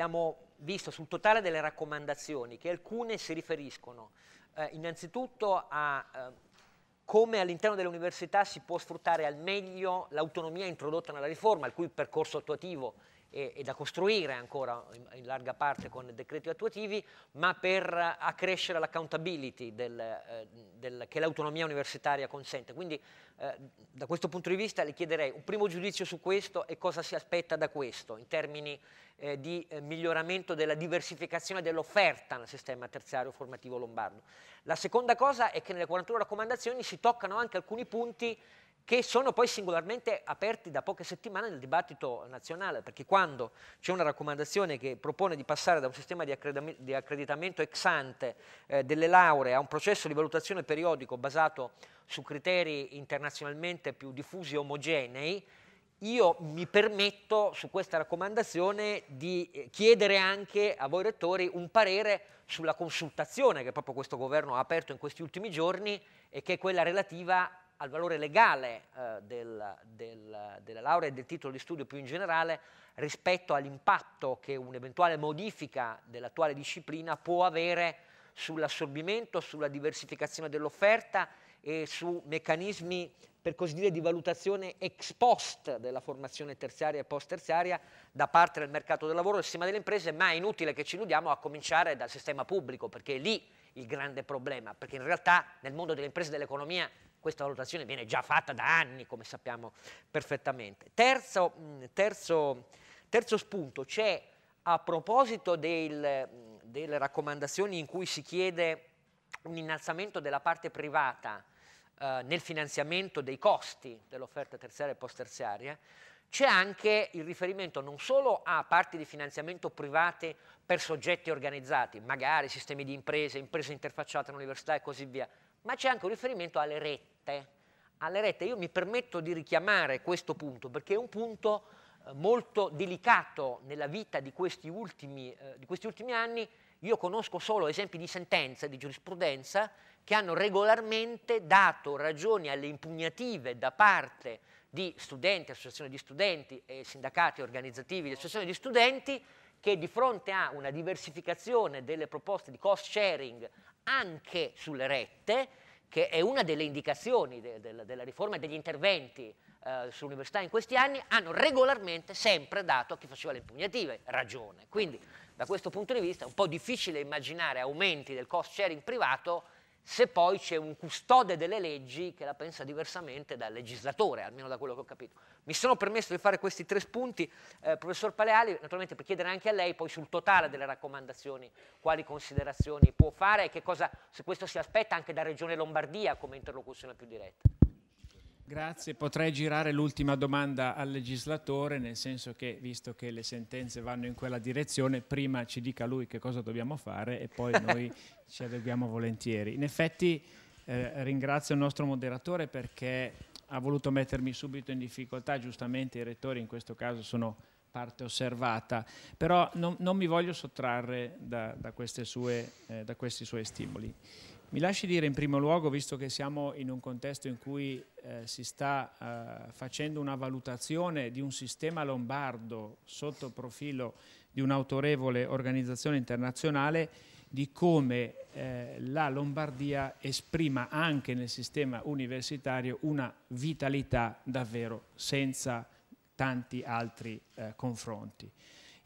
abbiamo visto sul totale delle raccomandazioni che alcune si riferiscono eh, innanzitutto a eh, come all'interno delle università si può sfruttare al meglio l'autonomia introdotta nella riforma, il cui percorso attuativo e, e da costruire ancora in, in, larga parte con decreti attuativi, ma per accrescere l'accountability del, eh, del, che l'autonomia universitaria consente. Quindi eh, da questo punto di vista le chiederei un primo giudizio su questo e cosa si aspetta da questo in termini eh, di eh, miglioramento della diversificazione dell'offerta nel sistema terziario formativo lombardo. La seconda cosa è che nelle 41 raccomandazioni si toccano anche alcuni punti che sono poi singolarmente aperti da poche settimane nel dibattito nazionale, perché quando c'è una raccomandazione che propone di passare da un sistema di, accred di accreditamento ex ante eh, delle lauree a un processo di valutazione periodico basato su criteri internazionalmente più diffusi e omogenei, io mi permetto su questa raccomandazione di eh, chiedere anche a voi rettori un parere sulla consultazione che proprio questo governo ha aperto in questi ultimi giorni e che è quella relativa al valore legale eh, del, del, della laurea e del titolo di studio più in generale rispetto all'impatto che un'eventuale modifica dell'attuale disciplina può avere sull'assorbimento, sulla diversificazione dell'offerta e su meccanismi per così dire di valutazione ex post della formazione terziaria e post terziaria da parte del mercato del lavoro e del sistema delle imprese, ma è inutile che ci illudiamo a cominciare dal sistema pubblico perché è lì il grande problema, perché in realtà nel mondo delle imprese e dell'economia questa valutazione viene già fatta da anni, come sappiamo perfettamente. Terzo, mm, terzo, terzo spunto, c'è a proposito del, delle raccomandazioni in cui si chiede un innalzamento della parte privata eh, nel finanziamento dei costi dell'offerta terziaria e post-terziaria, c'è anche il riferimento non solo a parti di finanziamento private per soggetti organizzati, magari sistemi di imprese, imprese interfacciate all'università e così via, ma c'è anche un riferimento alle reti rete, alle rete. Io mi permetto di richiamare questo punto perché è un punto eh, molto delicato nella vita di questi, ultimi, eh, di questi ultimi anni. Io conosco solo esempi di sentenze, di giurisprudenza, che hanno regolarmente dato ragioni alle impugnative da parte di studenti, associazioni di studenti e sindacati organizzativi di associazioni di studenti che di fronte a una diversificazione delle proposte di cost sharing anche sulle rette, che è una delle indicazioni de, de, della riforma e degli interventi eh, sull'università in questi anni, hanno regolarmente sempre dato a chi faceva le impugnative ragione. Quindi da questo punto di vista è un po' difficile immaginare aumenti del cost sharing privato se poi c'è un custode delle leggi che la pensa diversamente dal legislatore, almeno da quello che ho capito. Mi sono permesso di fare questi tre spunti, eh, professor Paleali, naturalmente per chiedere anche a lei poi sul totale delle raccomandazioni quali considerazioni può fare e che cosa, se questo si aspetta anche da Regione Lombardia come interlocuzione più diretta. Grazie, potrei girare l'ultima domanda al legislatore, nel senso che visto che le sentenze vanno in quella direzione, prima ci dica lui che cosa dobbiamo fare e poi noi ci adeguiamo volentieri. In effetti eh, ringrazio il nostro moderatore perché ha voluto mettermi subito in difficoltà, giustamente i rettori in questo caso sono parte osservata, però non, non mi voglio sottrarre da, da, sue, eh, da questi suoi stimoli. Mi lasci dire in primo luogo, visto che siamo in un contesto in cui eh, si sta eh, facendo una valutazione di un sistema lombardo sotto profilo di un'autorevole organizzazione internazionale, di come eh, la Lombardia esprima anche nel sistema universitario una vitalità davvero senza tanti altri eh, confronti.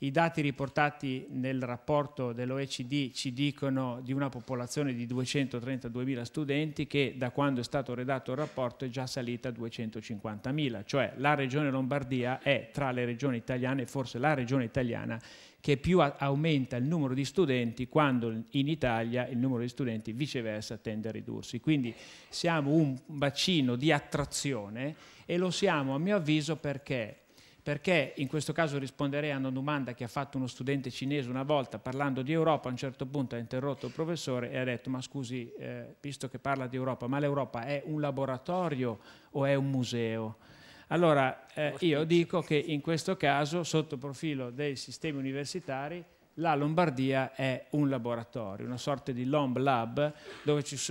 I dati riportati nel rapporto dell'OECD ci dicono di una popolazione di 232.000 studenti che da quando è stato redatto il rapporto è già salita a 250.000, cioè la regione Lombardia è tra le regioni italiane, forse la regione italiana, che più aumenta il numero di studenti quando in Italia il numero di studenti viceversa tende a ridursi. Quindi siamo un bacino di attrazione e lo siamo a mio avviso perché perché in questo caso risponderei a una domanda che ha fatto uno studente cinese una volta parlando di Europa, a un certo punto ha interrotto il professore e ha detto ma scusi, eh, visto che parla di Europa, ma l'Europa è un laboratorio o è un museo? Allora eh, io dico che in questo caso, sotto profilo dei sistemi universitari, la Lombardia è un laboratorio, una sorta di Lomb Lab dove c'è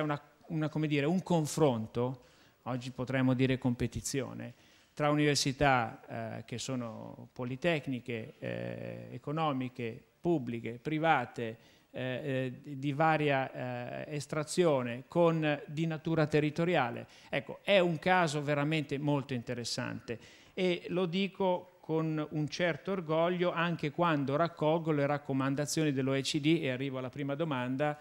un confronto, oggi potremmo dire competizione, tra università eh, che sono politecniche, eh, economiche, pubbliche, private, eh, eh di varia eh, estrazione, con, di natura territoriale. Ecco, è un caso veramente molto interessante e lo dico con un certo orgoglio anche quando raccolgo le raccomandazioni dell'OECD e arrivo alla prima domanda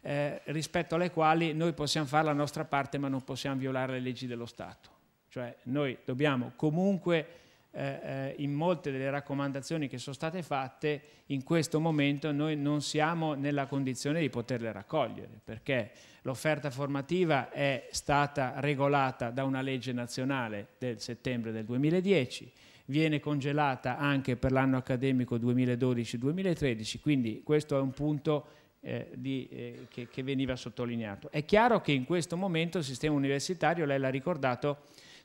eh, rispetto alle quali noi possiamo fare la nostra parte ma non possiamo violare le leggi dello Stato. Cioè noi dobbiamo comunque, eh, eh, in molte delle raccomandazioni che sono state fatte, in questo momento noi non siamo nella condizione di poterle raccogliere, perché l'offerta formativa è stata regolata da una legge nazionale del settembre del 2010, viene congelata anche per l'anno accademico 2012-2013, quindi questo è un punto eh, di, eh, che, che, veniva sottolineato. È chiaro che in questo momento il sistema universitario, lei l'ha ricordato,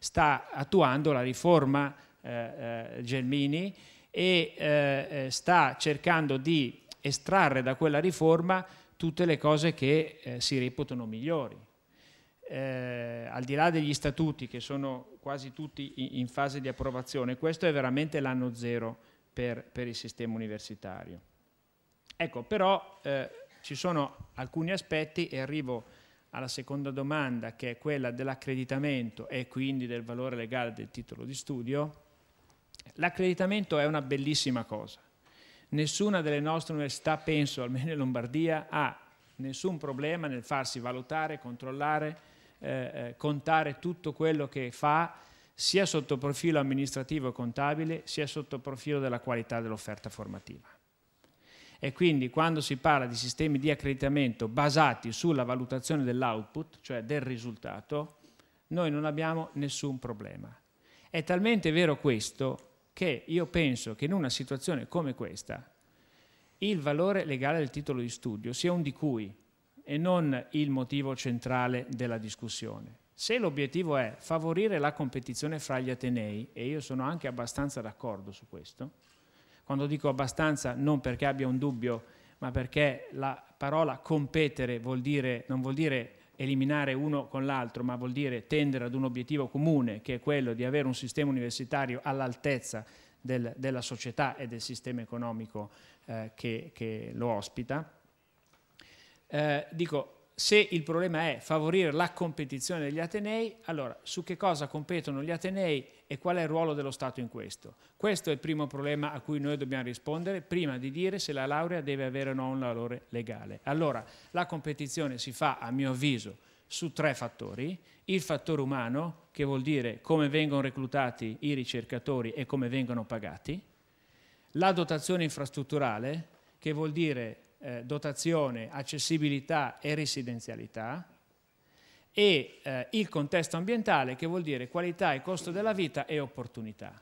sta attuando la riforma eh, eh Gelmini e eh, eh, sta cercando di estrarre da quella riforma tutte le cose che si reputano migliori. Eh, al di là degli statuti che sono quasi tutti in, fase di approvazione, questo è veramente l'anno zero per, per il sistema universitario. Ecco, però eh, ci sono alcuni aspetti e arrivo a alla seconda domanda che è quella dell'accreditamento e quindi del valore legale del titolo di studio, l'accreditamento è una bellissima cosa. Nessuna delle nostre università, penso almeno in Lombardia, ha nessun problema nel farsi valutare, controllare, eh, eh contare tutto quello che fa sia sotto profilo amministrativo e contabile, sia sotto profilo della qualità dell'offerta formativa e quindi quando si parla di sistemi di accreditamento basati sulla valutazione dell'output, cioè del risultato, noi non abbiamo nessun problema. È talmente vero questo che io penso che in una situazione come questa il valore legale del titolo di studio sia un di cui e non il motivo centrale della discussione. Se l'obiettivo è favorire la competizione fra gli Atenei, e io sono anche abbastanza d'accordo su questo, quando dico abbastanza, non perché abbia un dubbio, ma perché la parola competere vuol dire, non vuol dire eliminare uno con l'altro, ma vuol dire tendere ad un obiettivo comune, che è quello di avere un sistema universitario all'altezza del, della società e del sistema economico eh, che, che, lo ospita. Eh, dico, se il problema è favorire la competizione degli Atenei, allora su che cosa competono gli Atenei e qual è il ruolo dello Stato in questo? Questo è il primo problema a cui noi dobbiamo rispondere prima di dire se la laurea deve avere o no un valore legale. Allora, la competizione si fa, a mio avviso, su tre fattori. Il fattore umano, che vuol dire come vengono reclutati i ricercatori e come vengono pagati. La dotazione infrastrutturale, che vuol dire eh, dotazione, accessibilità e residenzialità e eh, il contesto ambientale che vuol dire qualità e costo della vita e opportunità.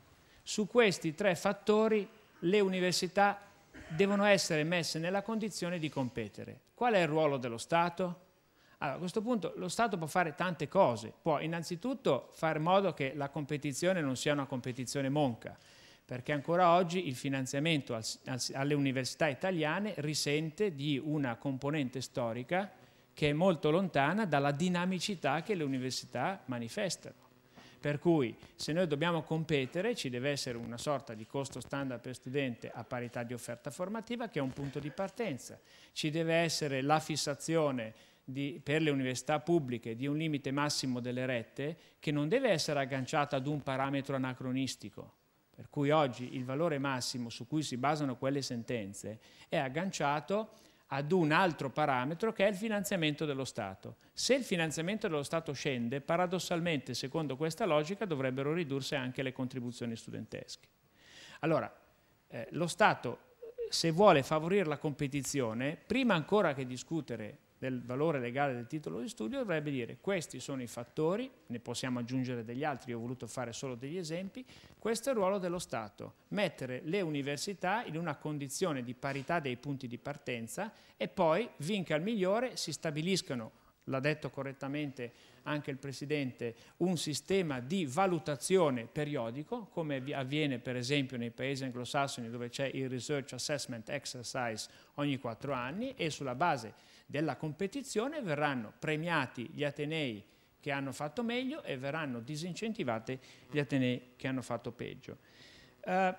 Su questi tre fattori le università devono essere messe nella condizione di competere. Qual è il ruolo dello Stato? Allora, a questo punto lo Stato può fare tante cose, può innanzitutto fare in modo che la competizione non sia una competizione monca, perché ancora oggi il finanziamento al, al, alle università italiane risente di una componente storica che è molto lontana dalla dinamicità che le università manifestano. Per cui se noi dobbiamo competere ci deve essere una sorta di costo standard per studente a parità di offerta formativa che è un punto di partenza. Ci deve essere la fissazione di, per le università pubbliche di un limite massimo delle rette che non deve essere agganciato ad un parametro anacronistico per cui oggi il valore massimo su cui si basano quelle sentenze è agganciato ad un altro parametro che è il finanziamento dello Stato. Se il finanziamento dello Stato scende, paradossalmente, secondo questa logica, dovrebbero ridursi anche le contribuzioni studentesche. Allora, eh, lo Stato, se vuole favorire la competizione, prima ancora che discutere del valore legale del titolo di studio dovrebbe dire questi sono i fattori, ne possiamo aggiungere degli altri, io ho voluto fare solo degli esempi, questo è il ruolo dello Stato, mettere le università in una condizione di parità dei punti di partenza e poi vinca il migliore, si stabiliscano l'ha detto correttamente anche il Presidente, un sistema di valutazione periodico, come avviene per esempio nei paesi anglosassoni dove c'è il Research Assessment Exercise ogni quattro anni e sulla base di della competizione verranno premiati gli Atenei che hanno fatto meglio e verranno disincentivati gli Atenei che hanno fatto peggio. Eh,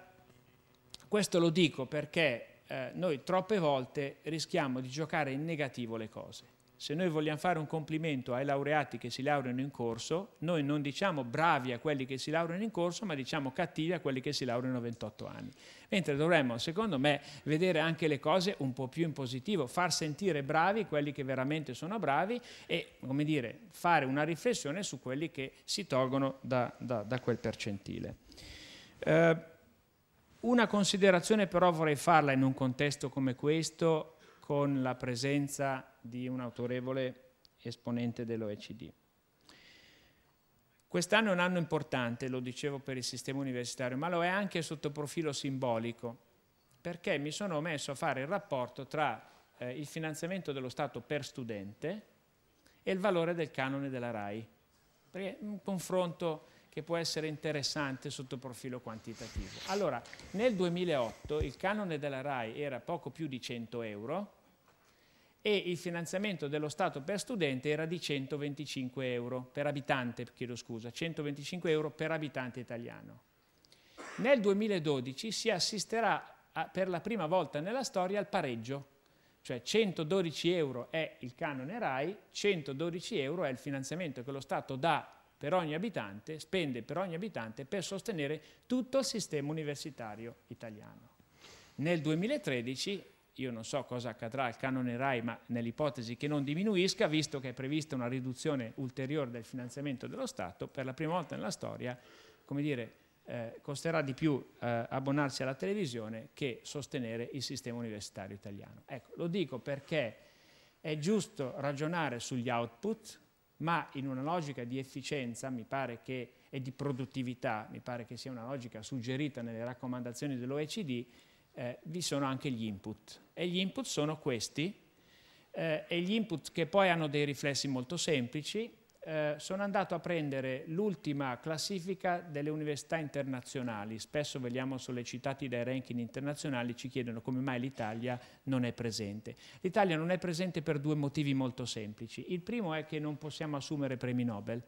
questo lo dico perché eh, noi troppe volte rischiamo di giocare in negativo le cose se noi vogliamo fare un complimento ai laureati che si laureano in corso, noi non diciamo bravi a quelli che si laureano in corso, ma diciamo cattivi a quelli che si laureano a 28 anni. Mentre dovremmo, secondo me, vedere anche le cose un po' più in positivo, far sentire bravi quelli che veramente sono bravi e, come dire, fare una riflessione su quelli che si tolgono da, da, da quel percentile. Eh, una considerazione però vorrei farla in un contesto come questo, con la presenza di un autorevole esponente dell'OECD. Quest'anno è un anno importante, lo dicevo per il sistema universitario, ma lo è anche sotto profilo simbolico, perché mi sono messo a fare il rapporto tra eh, il finanziamento dello Stato per studente e il valore del canone della RAI, perché è un confronto che può essere interessante sotto profilo quantitativo. Allora, nel 2008 il canone della RAI era poco più di 100 euro, e il finanziamento dello Stato per studente era di 125 euro per abitante, chiedo scusa, 125 euro per abitante italiano. Nel 2012 si assisterà a, per la prima volta nella storia al pareggio, cioè 112 euro è il canone RAI, 112 euro è il finanziamento che lo Stato dà per ogni abitante, spende per ogni abitante per sostenere tutto il sistema universitario italiano. Nel 2013 io non so cosa accadrà al canone RAI, ma nell'ipotesi che non diminuisca, visto che è prevista una riduzione ulteriore del finanziamento dello Stato, per la prima volta nella storia, come dire, eh, costerà di più eh, abbonarsi alla televisione che sostenere il sistema universitario italiano. Ecco, lo dico perché è giusto ragionare sugli output, ma in una logica di efficienza mi pare che, e di produttività, mi pare che sia una logica suggerita nelle raccomandazioni dell'OECD, eh, vi sono anche gli input. E gli input sono questi, eh, e gli input che poi hanno dei riflessi molto semplici. Eh, sono andato a prendere l'ultima classifica delle università internazionali. Spesso veniamo sollecitati dai ranking internazionali, ci chiedono come mai l'Italia non è presente. L'Italia non è presente per due motivi molto semplici. Il primo è che non possiamo assumere premi Nobel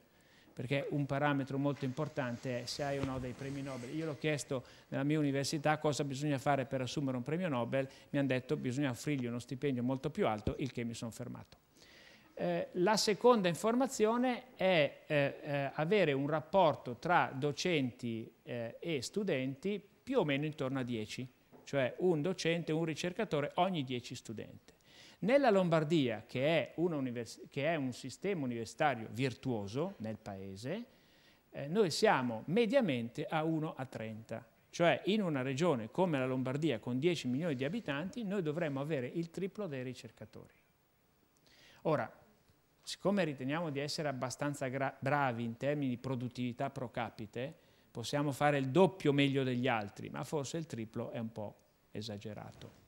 perché un parametro molto importante è se hai o no dei premi Nobel. Io l'ho chiesto nella mia università cosa bisogna fare per assumere un premio Nobel, mi hanno detto bisogna offrirgli uno stipendio molto più alto, il che mi sono fermato. Eh, la seconda informazione è eh, eh, avere un rapporto tra docenti eh, e studenti più o meno intorno a 10, cioè un docente, un ricercatore ogni 10 studenti. Nella Lombardia, che è, univers- che è un sistema universitario virtuoso nel paese, eh, noi siamo mediamente a 1 a 30. Cioè in una regione come la Lombardia con 10 milioni di abitanti noi dovremmo avere il triplo dei ricercatori. Ora, siccome riteniamo di essere abbastanza gra- bravi in termini di produttività pro capite, possiamo fare il doppio meglio degli altri, ma forse il triplo è un po' esagerato.